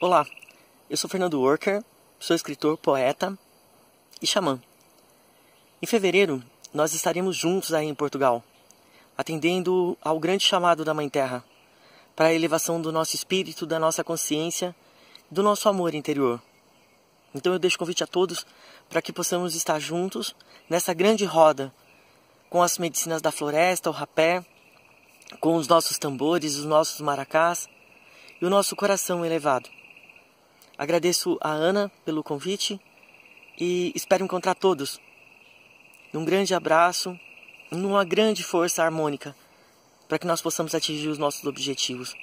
Olá, eu sou Fernando Worker, sou escritor, poeta e xamã. Em fevereiro, nós estaremos juntos aí em Portugal, atendendo ao grande chamado da Mãe Terra para a elevação do nosso espírito, da nossa consciência, do nosso amor interior. Então eu deixo convite a todos para que possamos estar juntos nessa grande roda com as medicinas da floresta, o rapé, com os nossos tambores, os nossos maracás e o nosso coração elevado. Agradeço a Ana pelo convite e espero encontrar todos. Um grande abraço, numa grande força harmônica, para que nós possamos atingir os nossos objetivos.